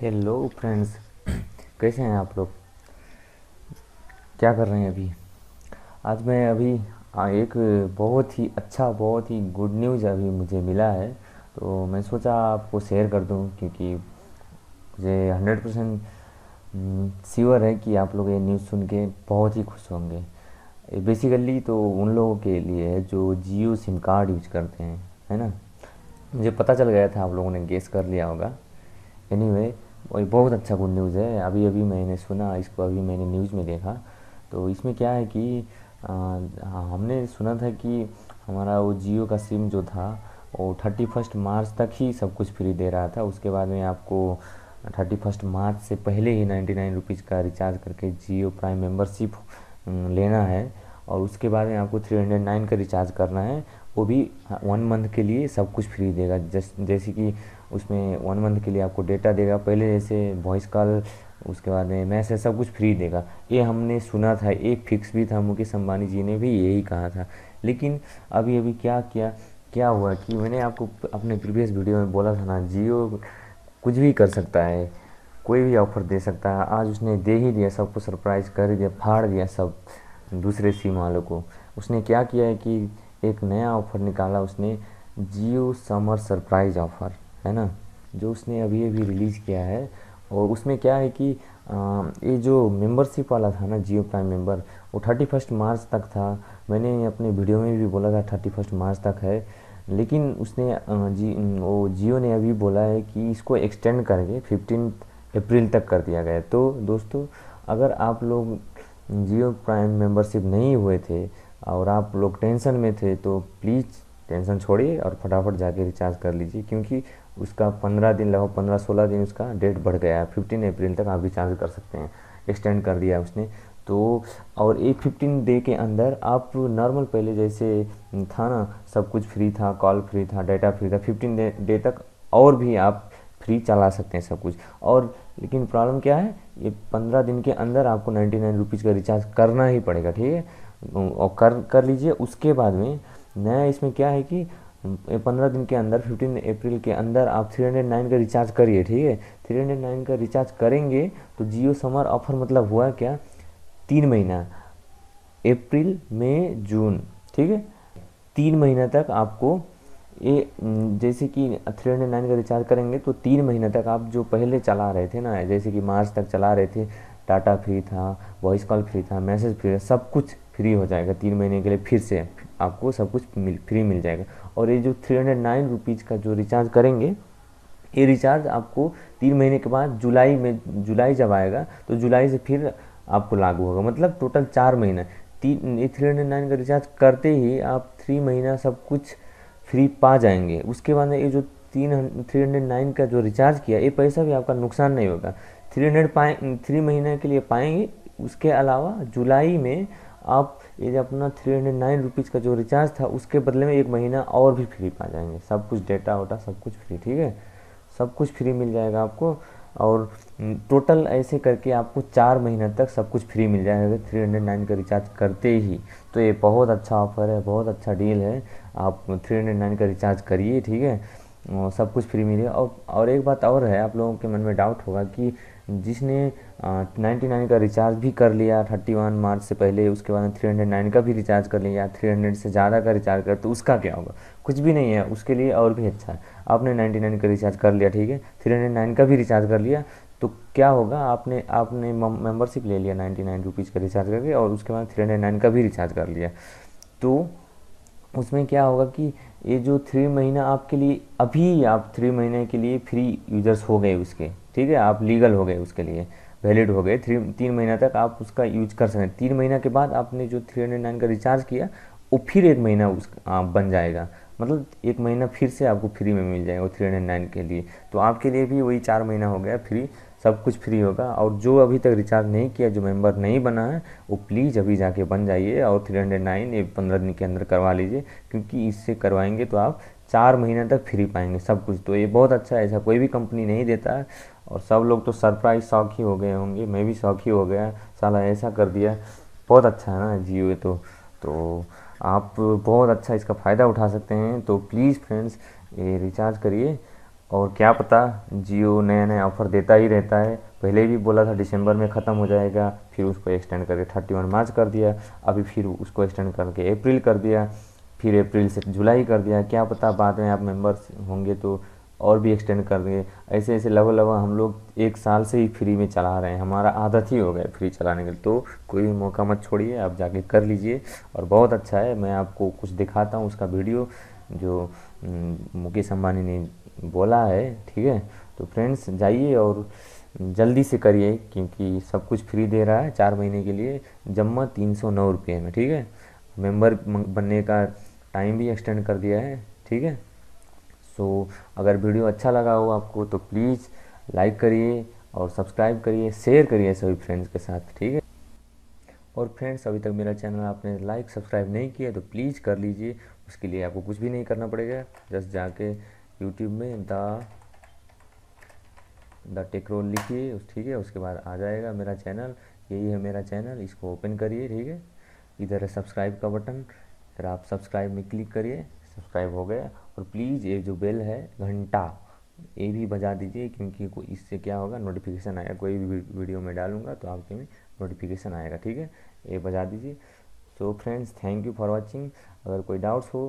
hello friends कैसे हैं आप लोग क्या कर रहे हैं अभी आज मैं अभी एक बहुत ही अच्छा बहुत ही गुड न्यूज़ अभी मुझे मिला है तो मैं सोचा आपको शेयर कर दूं क्योंकि मुझे हंड्रेड परसेंट श्योर है कि आप लोग ये न्यूज़ सुन के बहुत ही खुश होंगे बेसिकली तो उन लोगों के लिए है जो जियो सिम कार्ड यूज करते हैं है ना मुझे पता चल गया था आप लोगों ने गेस कर लिया होगा एनी anyway, और बहुत अच्छा गुड न्यूज़ है अभी अभी मैंने सुना इसको अभी मैंने न्यूज़ में देखा तो इसमें क्या है कि आ, हमने सुना था कि हमारा वो जियो का सिम जो था वो थर्टी फर्स्ट मार्च तक ही सब कुछ फ्री दे रहा था उसके बाद में आपको थर्टी फर्स्ट मार्च से पहले ही नाइन्टी नाइन रुपीज़ का रिचार्ज करके जियो प्राइम मेम्बरशिप लेना है और उसके बाद में आपको थ्री हंड्रेड नाइन का रिचार्ज करना है वो भी वन हाँ, मंथ के लिए सब कुछ फ्री देगा जस जैसे कि उसमें वन मंथ के लिए आपको डेटा देगा पहले जैसे वॉइस कॉल उसके बाद में मैसेज सब कुछ फ्री देगा ये हमने सुना था ये फिक्स भी था मुकेश अम्बानी जी ने भी यही कहा था लेकिन अभी अभी क्या किया क्या हुआ कि मैंने आपको अपने प्रीवियस वीडियो में बोला था ना जियो कुछ भी कर सकता है कोई भी ऑफर दे सकता है आज उसने दे ही दिया सबको सरप्राइज़ कर दिया फाड़ दिया सब दूसरे सिम वालों को उसने क्या किया है कि एक नया ऑफ़र निकाला उसने जियो समर सरप्राइज़ ऑफ़र है ना जो उसने अभी अभी रिलीज़ किया है और उसमें क्या है कि आ, ये जो मेंबरशिप वाला था ना जियो प्राइम मेंबर वो थर्टी फर्स्ट मार्च तक था मैंने अपने वीडियो में भी बोला था थर्टी फर्स्ट मार्च तक है लेकिन उसने जी वो जियो ने अभी बोला है कि इसको एक्सटेंड करके फिफ्टीन अप्रैल तक कर दिया गया तो दोस्तों अगर आप लोग जियो प्राइम मेंबरशिप नहीं हुए थे और आप लोग टेंशन में थे तो प्लीज़ टेंशन छोड़िए और फटाफट जाके रिचार्ज कर लीजिए क्योंकि उसका पंद्रह दिन लगभग पंद्रह सोलह दिन उसका डेट बढ़ गया है फिफ्टीन अप्रैल तक आप रिचार्ज कर सकते हैं एक्सटेंड कर दिया उसने तो और ये फिफ्टीन डे के अंदर आप नॉर्मल पहले जैसे था ना सब कुछ फ्री था कॉल फ्री था डाटा फ्री था फिफ्टीन डे तक और भी आप फ्री चला सकते हैं सब कुछ और लेकिन प्रॉब्लम क्या है ये पंद्रह दिन के अंदर आपको नाइन्टी नाइन रुपीज़ का रिचार्ज करना ही पड़ेगा ठीक है और कर कर लीजिए उसके बाद में नया इसमें क्या है कि पंद्रह दिन के अंदर फिफ्टीन अप्रैल के अंदर आप थ्री हंड्रेड नाइन का रिचार्ज करिए ठीक है थ्री हंड्रेड नाइन का रिचार्ज करेंगे तो जियो समर ऑफर मतलब हुआ क्या तीन महीना अप्रैल मई जून ठीक है तीन महीना तक आपको ये जैसे कि थ्री हंड्रेड नाइन का रिचार्ज करेंगे तो तीन महीने तक आप जो पहले चला रहे थे ना जैसे कि मार्च तक चला रहे थे डाटा फ्री था वॉइस कॉल फ्री था मैसेज फ्री था सब कुछ फ्री हो जाएगा तीन महीने के लिए फिर से आपको सब कुछ मिल फ्री मिल जाएगा और ये जो थ्री हंड्रेड नाइन रुपीज़ का जो रिचार्ज करेंगे ये रिचार्ज आपको तीन महीने के बाद जुलाई में जुलाई जब आएगा तो जुलाई से फिर आपको लागू होगा मतलब टोटल चार महीना तीन ये थ्री हंड्रेड नाइन का रिचार्ज करते ही आप थ्री महीना सब कुछ फ्री पा जाएंगे उसके बाद ये जो तीन थ्री हंड्रेड नाइन का जो रिचार्ज किया ये पैसा भी आपका नुकसान नहीं होगा थ्री हंड्रेड पाए थ्री महीने के लिए पाएंगे उसके अलावा जुलाई में आप ये अपना थ्री हंड्रेड नाइन रुपीज़ का जो रिचार्ज था उसके बदले में एक महीना और भी फ्री पा जाएंगे सब कुछ डेटा वोटा सब कुछ फ्री ठीक है सब कुछ फ्री मिल जाएगा आपको और टोटल हम्म, ऐसे करके आपको चार महीना तक सब कुछ फ्री मिल जाएगा थ्री हंड्रेड नाइन का रिचार्ज करते ही तो ये बहुत अच्छा ऑफर है बहुत अच्छा डील है आप थ्री हंड्रेड नाइन का रिचार्ज करिए ठीक है सब कुछ फ्री मिलेगा और और एक बात और है आप लोगों के मन में डाउट होगा कि जिसने नाइन्टी नाइन का रिचार्ज भी कर लिया थर्टी वन मार्च से पहले उसके बाद थ्री हंड्रेड नाइन का भी रिचार्ज कर लिया थ्री हंड्रेड से ज़्यादा का रिचार्ज कर तो उसका क्या होगा कुछ भी नहीं है उसके लिए और भी अच्छा है आपने नाइन्टी नाइन का रिचार्ज कर लिया ठीक है थ्री हंड्रेड नाइन का भी रिचार्ज कर लिया तो क्या होगा आपने आपने मेम्बरशिप ले लिया नाइन्टी नाइन रुपीज़ का रिचार्ज करके और उसके बाद थ्री हंड्रेड नाइन का भी रिचार्ज कर लिया तो उसमें क्या होगा कि ये जो थ्री महीना आपके लिए अभी आप थ्री महीने के लिए फ्री यूजर्स हो गए उसके ठीक है आप लीगल हो गए उसके लिए वैलिड हो गए थ्री तीन महीना तक आप उसका यूज कर सकें तीन महीना के बाद आपने जो थ्री हंड्रेड नाइन का रिचार्ज किया वो फिर एक महीना उस आ, बन जाएगा मतलब एक महीना फिर से आपको फ्री में मिल जाएगा थ्री हंड्रेड नाइन के लिए तो आपके लिए भी वही चार महीना हो गया फ्री सब कुछ फ्री होगा और जो अभी तक रिचार्ज नहीं किया जो मेंबर नहीं बना है वो प्लीज़ अभी जाके बन जाइए और थ्री हंड्रेड नाइन ये पंद्रह दिन के अंदर करवा लीजिए क्योंकि इससे करवाएंगे तो आप चार महीने तक फ्री पाएंगे सब कुछ तो ये बहुत अच्छा है ऐसा कोई भी कंपनी नहीं देता है और सब लोग तो सरप्राइज शौक ही हो गए होंगे मैं भी शौक ही हो गया साला ऐसा कर दिया बहुत अच्छा है ना जियो तो तो आप बहुत अच्छा इसका फ़ायदा उठा सकते हैं तो प्लीज़ फ्रेंड्स ये रिचार्ज करिए और क्या पता जियो नया नया ऑफ़र देता ही रहता है पहले भी बोला था दिसंबर में ख़त्म हो जाएगा फिर उसको एक्सटेंड करके थर्टी वन मार्च कर दिया अभी फिर उसको एक्सटेंड करके अप्रैल कर दिया फिर अप्रैल से जुलाई कर दिया क्या पता बाद में आप मेंबर्स होंगे तो और भी एक्सटेंड कर देंगे ऐसे ऐसे लगभग लगभग हम लोग एक साल से ही फ्री में चला रहे हैं हमारा आदत ही हो गया फ्री चलाने के लिए तो कोई मौका मत छोड़िए आप जाके कर लीजिए और बहुत अच्छा है मैं आपको कुछ दिखाता हूँ उसका वीडियो जो मुकेश अम्बानी ने बोला है ठीक है तो फ्रेंड्स जाइए और जल्दी से करिए क्योंकि सब कुछ फ्री दे रहा है चार महीने के लिए जम्मा तीन सौ नौ रुपये में ठीक है मेंबर बनने का टाइम भी एक्सटेंड कर दिया है ठीक है सो अगर वीडियो अच्छा लगा हो आपको तो प्लीज़ लाइक करिए और सब्सक्राइब करिए शेयर करिए सभी फ्रेंड्स के साथ ठीक है और फ्रेंड्स अभी तक मेरा चैनल आपने लाइक सब्सक्राइब नहीं किया तो प्लीज़ कर लीजिए उसके लिए आपको कुछ भी नहीं करना पड़ेगा जस्ट जाके यूट्यूब में द द टेक्रोल लिखिए ठीक है उसके बाद आ जाएगा मेरा चैनल यही है मेरा चैनल इसको ओपन करिए ठीक है इधर है सब्सक्राइब का बटन फिर आप सब्सक्राइब में क्लिक करिए सब्सक्राइब हो गया और प्लीज़ ये जो बेल है घंटा ये भी बजा दीजिए क्योंकि इससे क्या होगा नोटिफिकेशन आएगा कोई भी वीडियो में डालूंगा तो आपके में नोटिफिकेशन आएगा ठीक है ये बजा दीजिए तो friends thank you for watching अगर कोई डाउट्स हो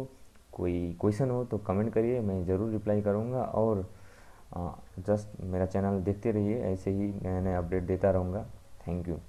कोई क्वेश्चन हो तो कमेंट करिए मैं ज़रूर रिप्लाई करूँगा और जस्ट मेरा चैनल देखते रहिए ऐसे ही नए नए अपडेट देता रहूँगा थैंक यू